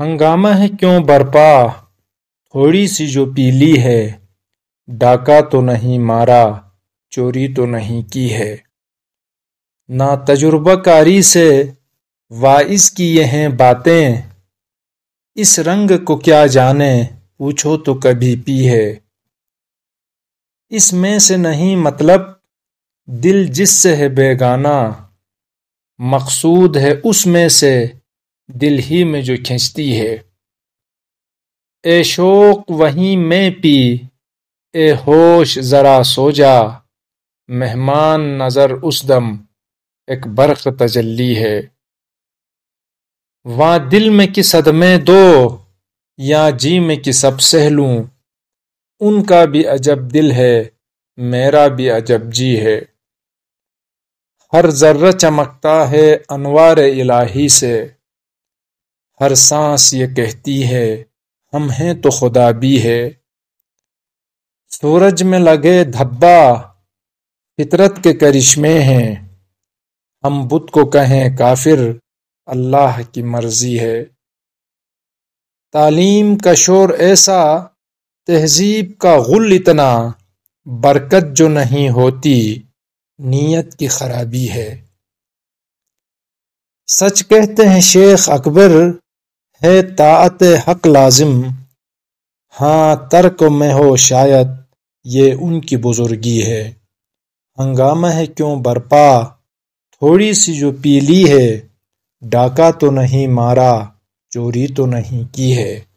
हंगामा है क्यों बरपा थोड़ी सी जो पीली है डाका तो नहीं मारा चोरी तो नहीं की है ना तजुर्बाकारी से वाइस की ये हैं बातें इस रंग को क्या जाने पूछो तो कभी पी है इसमें से नहीं मतलब दिल जिससे है बेगाना मकसूद है उसमें से दिल ही में जो खींचती है ए शोक वहीं में पी ए होश ज़रा सो जा मेहमान नज़र उस दम एक बर्क तजल्ली है वहाँ दिल में कि सदमे दो या जी में कि सब सहलू उनका भी अजब दिल है मेरा भी अजब जी है हर जर्र चमकता है अनवार इलाही से हर सांस ये कहती है हम हैं तो खुदा भी है सूरज में लगे धब्बा फितरत के करिश्मे हैं हम बुत को कहें काफिर अल्लाह की मर्जी है तालीम का शोर ऐसा तहजीब का गुल इतना बरकत जो नहीं होती नीयत की खराबी है सच कहते हैं शेख अकबर है तात हक लाजिम हाँ तर्क में हो शायद ये उनकी बुजुर्गी है हंगामा है क्यों बरपा थोड़ी सी जो पीली है डाका तो नहीं मारा चोरी तो नहीं की है